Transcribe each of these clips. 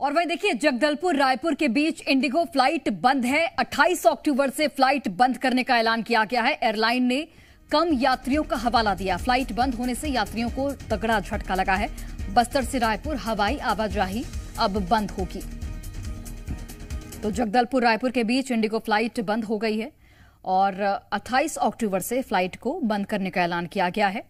और वही देखिए जगदलपुर रायपुर के बीच इंडिगो फ्लाइट बंद है 28 अक्टूबर से फ्लाइट बंद करने का ऐलान किया गया है एयरलाइन ने कम यात्रियों का हवाला दिया फ्लाइट बंद होने से यात्रियों को तगड़ा झटका लगा है बस्तर से रायपुर हवाई आवाजाही अब बंद होगी तो जगदलपुर रायपुर के बीच इंडिगो फ्लाइट बंद हो गई है और 28 अक्टूबर से फ्लाइट को बंद करने का ऐलान किया गया है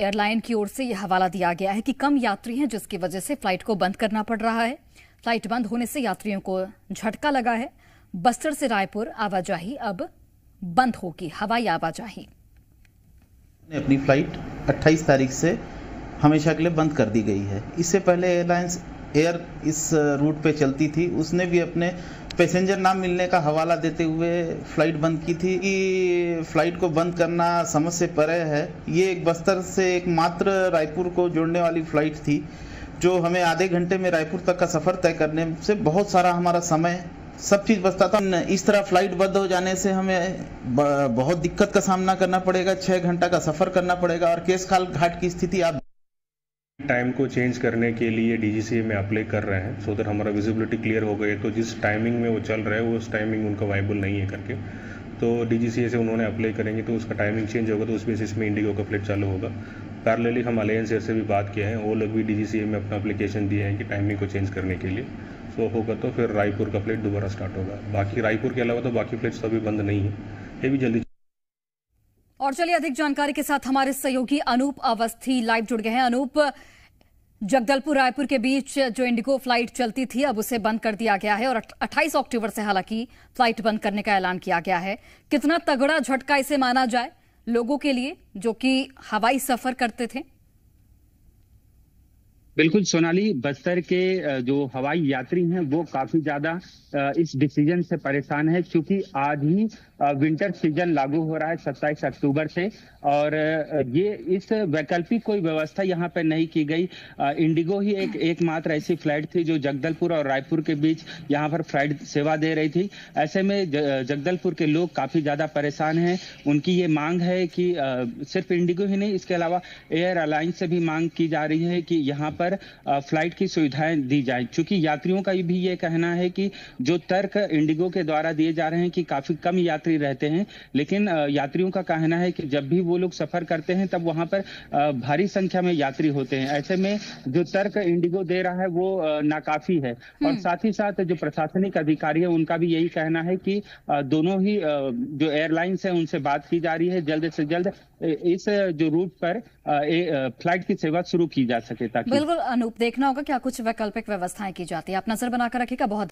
एयरलाइन की ओर से यह हवाला दिया गया है कि कम यात्री हैं जिसकी वजह से फ्लाइट को बंद करना पड़ रहा है फ्लाइट बंद होने से यात्रियों को झटका लगा है बस्तर से रायपुर आवाजाही अब बंद होगी हवाई आवाजाही ने अपनी फ्लाइट 28 तारीख से हमेशा के लिए बंद कर दी गई है इससे पहले एयरलाइंस एयर इस रूट पे चलती थी उसने भी अपने पैसेंजर ना मिलने का हवाला देते हुए फ्लाइट बंद की थी कि फ्लाइट को बंद करना समझ से परे है ये एक बस्तर से एकमात्र रायपुर को जोड़ने वाली फ्लाइट थी जो हमें आधे घंटे में रायपुर तक का सफ़र तय करने से बहुत सारा हमारा समय सब चीज़ बचता था इस तरह फ्लाइट बंद हो जाने से हमें बहुत दिक्कत का सामना करना पड़ेगा छः घंटा का सफ़र करना पड़ेगा और केस घाट की स्थिति आप टाइम को चेंज करने के लिए डी में अप्लाई कर रहे हैं सो दैट हमारा विजिबिलिटी क्लियर हो गई तो जिस टाइमिंग में वो चल रहा है उस टाइमिंग उनका वाइबल नहीं है करके तो डी से उन्होंने अप्लाई करेंगे तो उसका टाइमिंग चेंज होगा तो उस बेसिस में इंडिगो का फ्लिट चालू होगा पैरेलली हम अलायंस एयर से भी बात किए हैं वो लोग भी डी में अपना अप्लीकेशन दिए हैं कि टाइमिंग को चेंज करने के लिए सो होगा तो फिर रायपुर का फ्लाइट दोबारा स्टार्ट होगा बाकी रायपुर के अलावा तो बाकी फ्लाइट्स अभी बंद नहीं है ये भी जल्दी और चलिए अधिक जानकारी के साथ हमारे सहयोगी अनूप अवस्थी लाइव जुड़ गए हैं अनूप जगदलपुर रायपुर के बीच जो इंडिगो फ्लाइट चलती थी अब उसे बंद कर दिया गया है और 28 अक्टूबर से हालांकि फ्लाइट बंद करने का ऐलान किया गया है कितना तगड़ा झटका इसे माना जाए लोगों के लिए जो कि हवाई सफर करते थे बिल्कुल सोनाली बस्तर के जो हवाई यात्री हैं वो काफी ज्यादा इस डिसीजन से परेशान है क्योंकि आज ही विंटर सीजन लागू हो रहा है सत्ताईस अक्टूबर से और ये इस वैकल्पिक कोई व्यवस्था यहाँ पर नहीं की गई इंडिगो ही एक एकमात्र ऐसी फ्लाइट थी जो जगदलपुर और रायपुर के बीच यहाँ पर फ्लाइट सेवा दे रही थी ऐसे में जगदलपुर के लोग काफी ज्यादा परेशान हैं उनकी ये मांग है कि सिर्फ इंडिगो ही नहीं इसके अलावा एयर अलायंस से भी मांग की जा रही है कि यहाँ पर पर फ्लाइट की सुविधाएं दी जाए चूंकि यात्रियों का भी ये कहना है कि जो तर्क इंडिगो के द्वारा दिए जा रहे हैं कि काफी कम यात्री रहते हैं लेकिन यात्रियों का कहना है कि जब भी वो लोग सफर करते हैं तब वहां पर भारी संख्या में यात्री होते हैं ऐसे में जो तर्क इंडिगो दे रहा है वो नाकाफी है और हम्म। साथ ही साथ जो प्रशासनिक अधिकारी है उनका भी यही कहना है कि दोनों ही जो एयरलाइंस है उनसे बात की जा रही है जल्द से जल्द इस जो रूट पर फ्लाइट की सेवा शुरू की जा सके ताकि बिल्कुल अनूप देखना होगा क्या कुछ वैकल्पिक व्यवस्थाएं की जाती है आप नजर बनाकर रखेगा बहुत